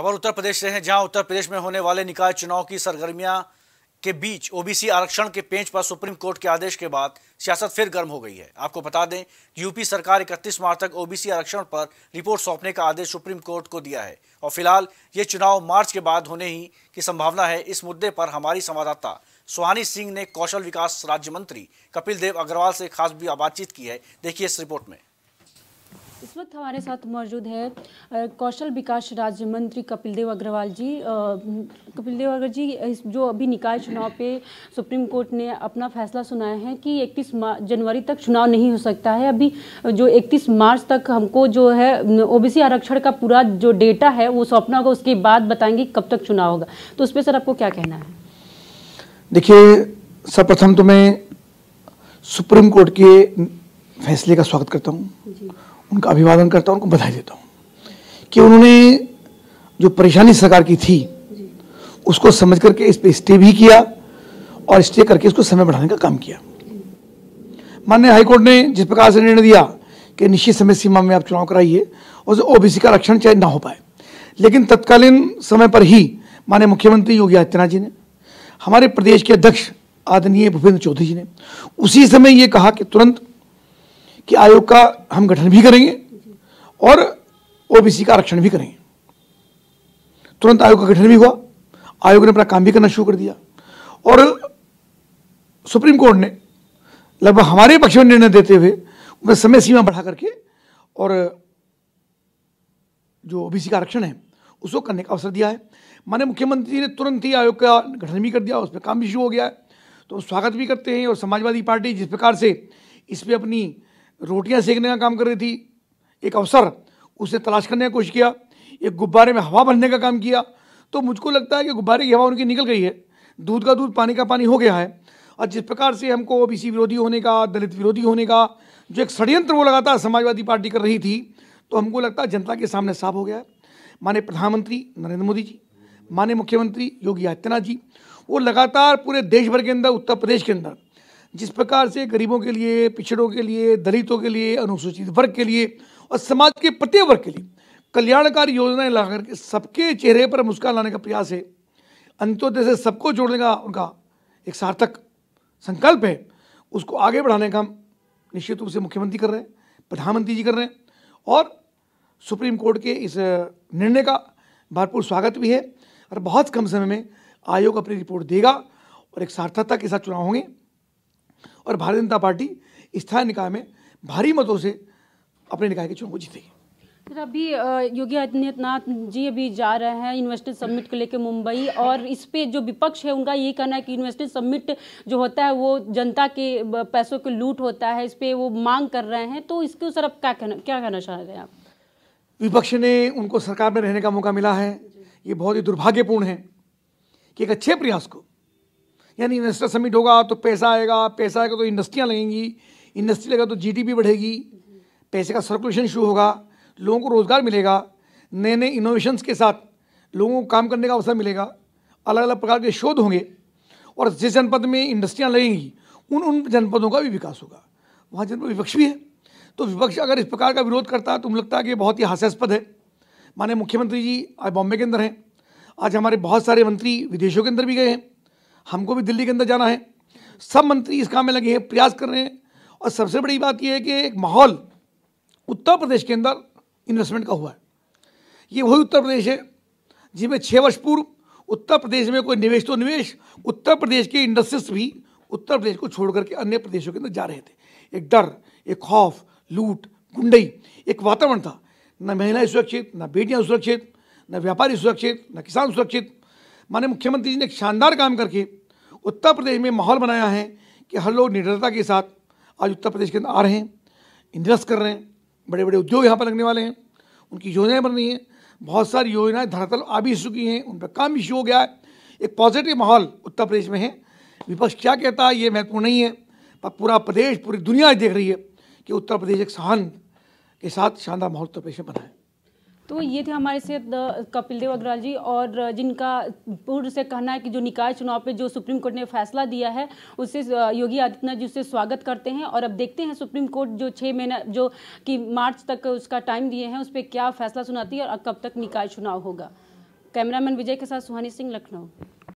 खबर उत्तर प्रदेश से है जहां उत्तर प्रदेश में होने वाले निकाय चुनाव की सरगर्मियां के बीच ओबीसी आरक्षण के पेंच पर सुप्रीम कोर्ट के आदेश के बाद सियासत फिर गर्म हो गई है आपको बता दें कि यूपी सरकार 31 मार्च तक ओबीसी आरक्षण पर रिपोर्ट सौंपने का आदेश सुप्रीम कोर्ट को दिया है और फिलहाल ये चुनाव मार्च के बाद होने ही की संभावना है इस मुद्दे पर हमारी संवाददाता सुहानी सिंह ने कौशल विकास राज्य मंत्री कपिल देव अग्रवाल से खास भी बातचीत की है देखिए इस रिपोर्ट में इस वक्त हमारे साथ मौजूद है कौशल विकास राज्य मंत्री कपिल देव अग्रवाल जी कपिल देव अग्रवाल जी जो अभी निकाय चुनाव पे सुप्रीम कोर्ट ने अपना फैसला सुनाया है कि 31 जनवरी तक चुनाव नहीं हो सकता है अभी जो 31 मार्च तक हमको जो है ओबीसी आरक्षण का पूरा जो डेटा है वो सौंपना होगा उसके बाद बताएंगे कब तक चुनाव होगा तो उस पर सर आपको क्या कहना है देखिए सर्वप्रथम तो मैं सुप्रीम कोर्ट के फैसले का स्वागत करता हूँ उनका अभिवादन करता हूँ उनको बधाई देता हूँ कि उन्होंने जो परेशानी सरकार की थी उसको समझ करके इस पर स्टे भी किया और स्टे करके इसको समय बढ़ाने का काम किया माननीय हाईकोर्ट ने जिस प्रकार से निर्णय दिया कि निश्चित समय सीमा में आप चुनाव कराइए और ओबीसी का आरक्षण चाहे ना हो पाए लेकिन तत्कालीन समय पर ही माननीय मुख्यमंत्री योगी आदित्यनाथ जी ने हमारे प्रदेश के अध्यक्ष आदरणीय भूपेंद्र चौधरी जी ने उसी समय ये कहा कि तुरंत कि आयोग का हम गठन भी करेंगे और ओबीसी का आरक्षण भी करेंगे तुरंत आयोग का गठन भी हुआ आयोग ने अपना काम भी करना शुरू कर दिया और सुप्रीम कोर्ट ने लगभग हमारे पक्ष में निर्णय देते हुए उनका समय सीमा बढ़ा करके और जो ओबीसी का आरक्षण है उसको करने का अवसर दिया है माने मुख्यमंत्री ने तुरंत ही आयोग का गठन भी कर दिया उस पर काम भी शुरू हो गया है तो स्वागत भी करते हैं और समाजवादी पार्टी जिस प्रकार से इस पर अपनी रोटियां सेकने का काम कर रही थी एक अवसर उसे तलाश करने की कोशिश किया एक गुब्बारे में हवा भरने का काम किया तो मुझको लगता है कि गुब्बारे की हवा उनकी निकल गई है दूध का दूध पानी का पानी हो गया है और जिस प्रकार से हमको ओ विरोधी होने का दलित विरोधी होने का जो एक षड्यंत्र वो लगातार समाजवादी पार्टी कर रही थी तो हमको लगता है जनता के सामने साफ हो गया है माने प्रधानमंत्री नरेंद्र मोदी जी माने मुख्यमंत्री योगी आदित्यनाथ जी वो लगातार पूरे देश भर के अंदर उत्तर प्रदेश के अंदर जिस प्रकार से गरीबों के लिए पिछड़ों के लिए दलितों के लिए अनुसूचित वर्ग के लिए और समाज के प्रत्येक वर्ग के लिए कल्याणकारी योजनाएं ला करके सबके चेहरे पर मुस्कान लाने का प्रयास है अंत्योदय से सबको जोड़ने का उनका एक सार्थक संकल्प है उसको आगे बढ़ाने का निश्चित रूप से मुख्यमंत्री कर रहे हैं प्रधानमंत्री जी कर रहे हैं और सुप्रीम कोर्ट के इस निर्णय का भरपूर स्वागत भी है और बहुत कम समय में आयोग अपनी रिपोर्ट देगा और एक सार्थकता के साथ चुनाव होंगे और भारतीय जनता पार्टी स्थानीय निकाय में भारी मतों से अपने निकाय के चुनाव को जीतेगी सर अभी योगी आदित्यनाथ जी अभी जा रहे हैं इन्वेस्टर समिट को लेकर मुंबई और इस पे जो विपक्ष है उनका ये कहना है कि इन्वेस्टर समिट जो होता है वो जनता के पैसों के लूट होता है इस पर वो मांग कर रहे हैं तो इसके सर आप क्या कहना क्या कहना चाह रहे हैं आप विपक्ष ने उनको सरकार में रहने का मौका मिला है ये बहुत ही दुर्भाग्यपूर्ण है कि एक अच्छे प्रयास को यानी इन्वेस्टर समिट होगा तो पैसा आएगा पैसा आएगा तो इंडस्ट्रियाँ लगेंगी इंडस्ट्री लगेगा तो जीडीपी बढ़ेगी पैसे का सर्कुलेशन शुरू होगा लोगों को रोज़गार मिलेगा नए नए इनोवेशंस के साथ लोगों को काम करने का अवसर मिलेगा अलग अलग प्रकार के शोध होंगे और जिस जनपद में इंडस्ट्रियाँ लगेंगी उन उन जनपदों का भी विकास होगा वहाँ जनपद विपक्ष भी है तो विपक्ष अगर इस प्रकार का विरोध करता है तो मुझे लगता है कि बहुत ही हास्यास्पद है माननीय मुख्यमंत्री जी आज बॉम्बे के अंदर हैं आज हमारे बहुत सारे मंत्री विदेशों के अंदर भी गए हैं हमको भी दिल्ली के अंदर जाना है सब मंत्री इस काम में लगे हैं प्रयास कर रहे हैं और सबसे बड़ी बात यह है कि एक माहौल उत्तर प्रदेश के अंदर इन्वेस्टमेंट का हुआ है ये वही उत्तर प्रदेश है जिसमें छः वर्ष पूर्व उत्तर प्रदेश में कोई निवेश तो निवेश उत्तर प्रदेश के इंडस्ट्रीज भी उत्तर प्रदेश को छोड़ करके अन्य प्रदेशों के अंदर जा रहे थे एक डर एक खौफ लूट गुंडई एक वातावरण था न महिलाएं सुरक्षित न बेटियां सुरक्षित न व्यापारी सुरक्षित न किसान सुरक्षित माने मुख्यमंत्री जी ने एक शानदार काम करके उत्तर प्रदेश में माहौल बनाया है कि हर लोग निडरता के साथ आज उत्तर प्रदेश के अंदर आ रहे हैं इन्वेस्ट कर रहे हैं बड़े बड़े उद्योग यहाँ पर लगने वाले हैं उनकी योजनाएं बन रही हैं बहुत सारी योजनाएं धरातल आ भी चुकी हैं उन पर काम भी शुरू हो गया है एक पॉजिटिव माहौल उत्तर प्रदेश में है विपक्ष क्या कहता है ये महत्वपूर्ण नहीं है पर पूरा प्रदेश पूरी दुनिया देख रही है कि उत्तर प्रदेश एक सहान के साथ शानदार माहौल उत्तर प्रदेश में बनाए तो ये थे हमारे से कपिल देव अग्रवाल जी और जिनका पूर्व से कहना है कि जो निकाय चुनाव पे जो सुप्रीम कोर्ट ने फैसला दिया है उससे योगी आदित्यनाथ जी उससे स्वागत करते हैं और अब देखते हैं सुप्रीम कोर्ट जो छः महीना जो कि मार्च तक उसका टाइम दिए हैं उस पर क्या फैसला सुनाती है और कब तक निकाय चुनाव होगा कैमरामैन विजय के साथ सुहानी सिंह लखनऊ